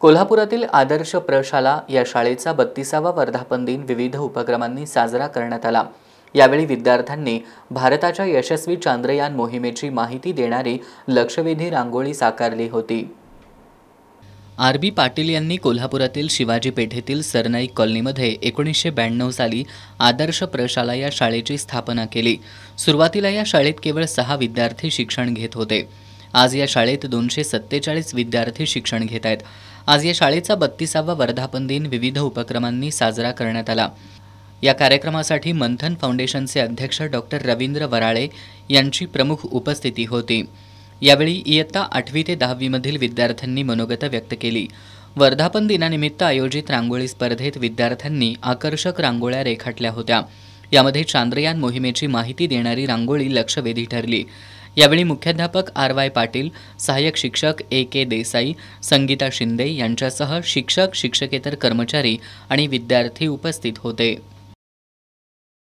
कोल्हापुरातील आदर्श प्रशाला या शाळेचा बत्तीसावा वर्धापन दिन विविध उपक्रमांनी साजरा करण्यात आला यावेळी विद्यार्थ्यांनी भारताच्या यशस्वी चांद्रयान मोहिमेची माहिती देणारी लक्षवेधी रांगोळी साकारली होती आर बी पाटील यांनी कोल्हापुरातील शिवाजी पेठेतील सरनाईक कॉलनीमध्ये एकोणीसशे ब्याण्णव साली आदर्श प्रशाला या शाळेची स्थापना केली सुरुवातीला या शाळेत केवळ सहा विद्यार्थी शिक्षण घेत होते आज या शाळेत दोनशे सत्तेचाळीस विद्यार्थी शिक्षण घेत आहेत आज या शाळेचा बत्तीसावा वर्धापन दिन विविध उपक्रमांनी साजरा करण्यात आला या कार्यक्रमासाठी मंथन फाउंडेशनचे अध्यक्ष डॉक्टर रवींद्र वराळे यांची प्रमुख उपस्थिती होती यावेळी इयत्ता आठवी ते दहावीमधील विद्यार्थ्यांनी मनोगत व्यक्त केली वर्धापन दिनानिमित्त आयोजित रांगोळी स्पर्धेत विद्यार्थ्यांनी आकर्षक रांगोळ्या रेखाटल्या होत्या यामध्ये चांद्रयान मोहिमेची माहिती देणारी रांगोळी लक्षवेधी ठरली यावेळी मुख्याध्यापक आर वाय पाटील सहाय्यक शिक्षक ए के देसाई संगीता शिंदे यांच्यासह शिक्षक शिक्षकेतर कर्मचारी आणि विद्यार्थी उपस्थित होते